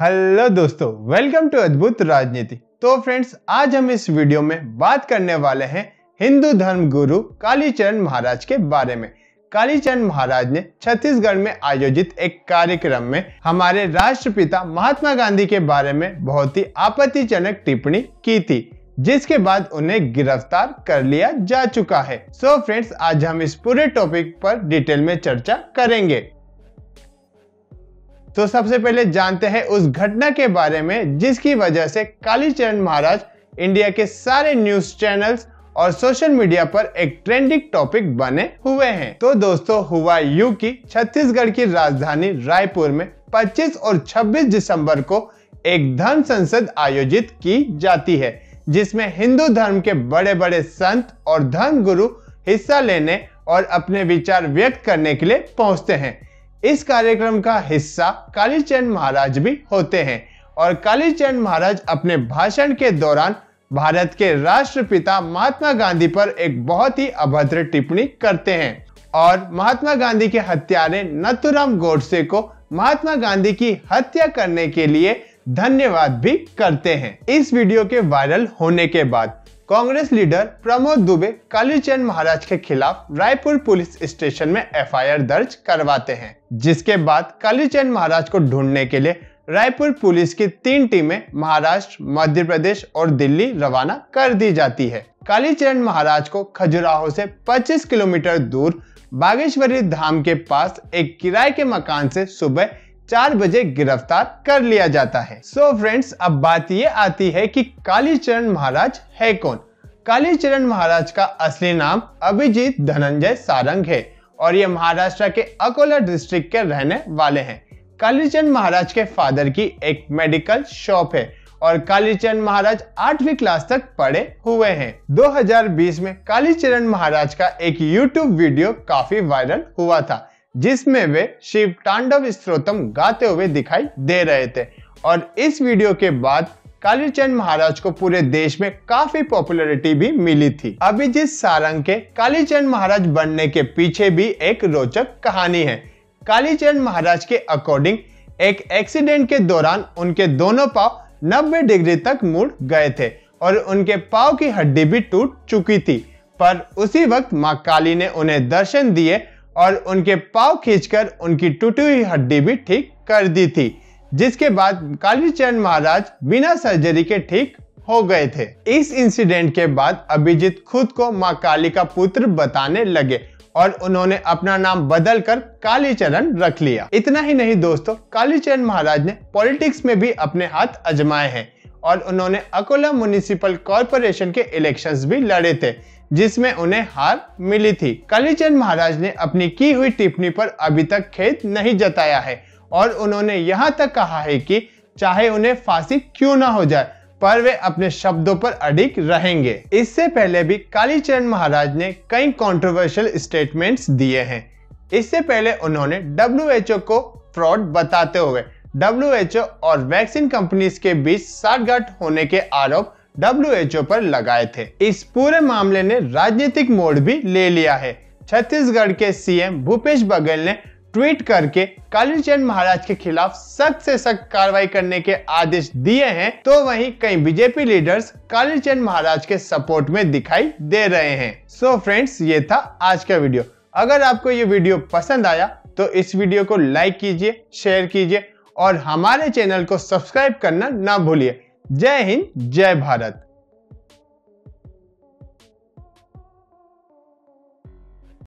hello दोस्तों welcome to अद्भुत राजनीति तो फ्रेंड्स आज हम इस वीडियो में बात करने वाले हैं हिंदू धर्म गुरु कालीचरण महाराज के बारे में कालीचरण महाराज ने छत्तीसगढ़ में आयोजित एक कार्यक्रम में हमारे राष्ट्रपिता महात्मा गांधी के बारे में बहुत ही आपत्तिजनक टिप्पणी की थी जिसके बाद उन्हें गिरफ्तार कर लिया जा चुका है सो so फ्रेंड्स आज हम इस पूरे टॉपिक पर डिटेल में चर्चा करेंगे तो सबसे पहले जानते हैं उस घटना के बारे में जिसकी वजह से कालीचरण महाराज इंडिया के सारे न्यूज चैनल्स और सोशल मीडिया पर एक ट्रेंडिंग टॉपिक बने हुए हैं तो दोस्तों हुआ यू की छत्तीसगढ़ की राजधानी रायपुर में 25 और 26 दिसंबर को एक धर्म संसद आयोजित की जाती है जिसमें हिंदू धर्म के बड़े बड़े संत और धर्म गुरु हिस्सा लेने और अपने विचार व्यक्त करने के लिए पहुंचते हैं इस कार्यक्रम का हिस्सा कालीचंद महाराज भी होते हैं और कालीचंद महाराज अपने भाषण के दौरान भारत के राष्ट्रपिता महात्मा गांधी पर एक बहुत ही अभद्र टिप्पणी करते हैं और महात्मा गांधी के हत्यारे नथुराम गोडसे को महात्मा गांधी की हत्या करने के लिए धन्यवाद भी करते हैं इस वीडियो के वायरल होने के बाद कांग्रेस लीडर प्रमोद दुबे कालीचंद महाराज के खिलाफ रायपुर पुलिस स्टेशन में एफआईआर दर्ज करवाते हैं जिसके बाद कालीचंद महाराज को ढूंढने के लिए रायपुर पुलिस की तीन टीमें महाराष्ट्र मध्य प्रदेश और दिल्ली रवाना कर दी जाती है कालीचरण महाराज को खजुराहो से 25 किलोमीटर दूर बागेश्वरी धाम के पास एक किराए के मकान से सुबह चार बजे गिरफ्तार कर लिया जाता है सो so फ्रेंड्स अब बात ये आती है कि कालीचरण महाराज है कौन कालीचरण महाराज का असली नाम अभिजीत धनंजय सारंग है और ये महाराष्ट्र के अकोला डिस्ट्रिक्ट के रहने वाले हैं कालीचंद महाराज के फादर की एक मेडिकल शॉप है और कालीचरण महाराज आठवीं क्लास तक पढ़े हुए हैं 2020 में कालीचरण महाराज का एक यूट्यूब वीडियो काफी वायरल हुआ था जिसमें वे शिव तांडव स्त्रोतम गाते हुए दिखाई दे रहे थे और इस वीडियो के बाद कालीचंद महाराज को पूरे देश में काफी पॉपुलैरिटी भी मिली थी जिस सारंग के कालीचंद महाराज बनने के पीछे भी एक रोचक कहानी है कालीचंद महाराज के अकॉर्डिंग एक एक्सीडेंट के दौरान उनके दोनों पाव 90 डिग्री तक मुड़ गए थे और उनके पाव की हड्डी भी टूट चुकी थी पर उसी वक्त माँ काली ने उन्हें दर्शन दिए और उनके पाव खींचकर उनकी टूटी हुई हड्डी भी ठीक कर दी थी जिसके बाद कालीचरण महाराज बिना सर्जरी के ठीक हो गए थे इस इंसिडेंट के बाद अभिजीत खुद को माँ काली का पुत्र बताने लगे और उन्होंने अपना नाम बदल कर कालीचरण रख लिया इतना ही नहीं दोस्तों कालीचरण महाराज ने पॉलिटिक्स में भी अपने हाथ अजमाए हैं और उन्होंने अकोला म्यूनिसिपल कॉरपोरेशन के इलेक्शंस भी लड़े थे जिसमें उन्हें हार मिली थी कालीचंद महाराज ने अपनी की हुई टिप्पणी पर अभी तक खेद नहीं जताया है और उन्होंने यहाँ तक कहा है कि चाहे उन्हें फांसी क्यों ना हो जाए पर वे अपने शब्दों पर अडिग रहेंगे इससे पहले भी कालीचरण महाराज ने कई कंट्रोवर्शियल स्टेटमेंट्स दिए हैं इससे पहले उन्होंने डब्ल्यू को फ्रॉड बताते हुए डब्ल्यू और वैक्सीन कंपनीज के बीच साठगांठ होने के आरोप डब्ल्यू पर लगाए थे इस पूरे मामले ने राजनीतिक मोड़ भी ले लिया है छत्तीसगढ़ के सीएम भूपेश बघेल ने ट्वीट करके कालीचंद महाराज के खिलाफ सख्त से सख्त कार्रवाई करने के आदेश दिए हैं तो वहीं कई बीजेपी लीडर्स कालीचंद महाराज के सपोर्ट में दिखाई दे रहे हैं सो so फ्रेंड्स ये था आज का वीडियो अगर आपको ये वीडियो पसंद आया तो इस वीडियो को लाइक कीजिए शेयर कीजिए और हमारे चैनल को सब्सक्राइब करना ना भूलिए जय हिंद जय भारत